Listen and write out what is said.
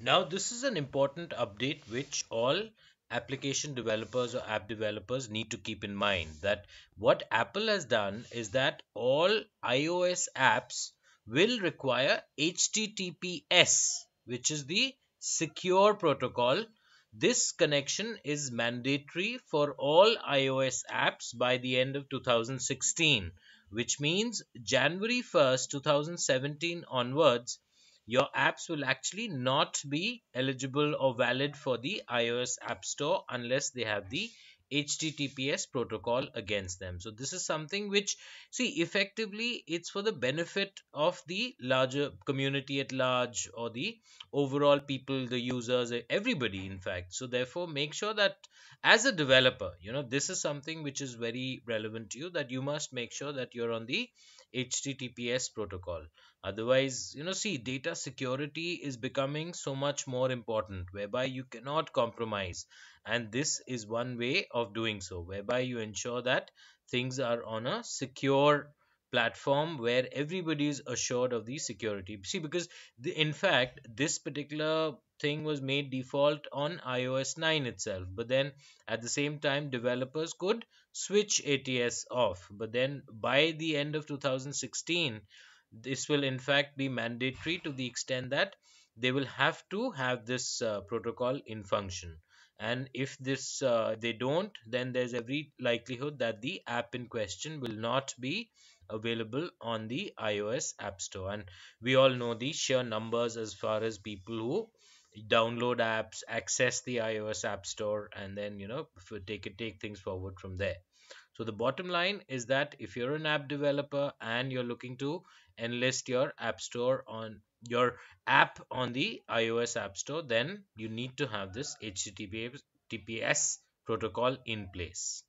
Now this is an important update which all application developers or app developers need to keep in mind that what Apple has done is that all iOS apps will require HTTPS, which is the secure protocol. This connection is mandatory for all iOS apps by the end of 2016, which means January 1st, 2017 onwards, your apps will actually not be eligible or valid for the iOS App Store unless they have the HTTPS protocol against them. So this is something which, see, effectively it's for the benefit of the larger community at large or the overall people, the users, everybody in fact. So therefore make sure that as a developer, you know, this is something which is very relevant to you that you must make sure that you're on the HTTPS protocol. Otherwise, you know, see, data security is becoming so much more important whereby you cannot compromise. And this is one way of doing so whereby you ensure that things are on a secure platform where everybody is assured of the security see because the, in fact this particular thing was made default on iOS 9 itself but then at the same time developers could switch ATS off but then by the end of 2016 this will in fact be mandatory to the extent that they will have to have this uh, protocol in function and if this uh, they don't then there's every likelihood that the app in question will not be available on the iOS App Store and we all know the sheer numbers as far as people who download apps access the iOS App Store and then you know take it take things forward from there so the bottom line is that if you're an app developer and you're looking to enlist your app store on your app on the iOS App Store, then you need to have this HTTPS protocol in place.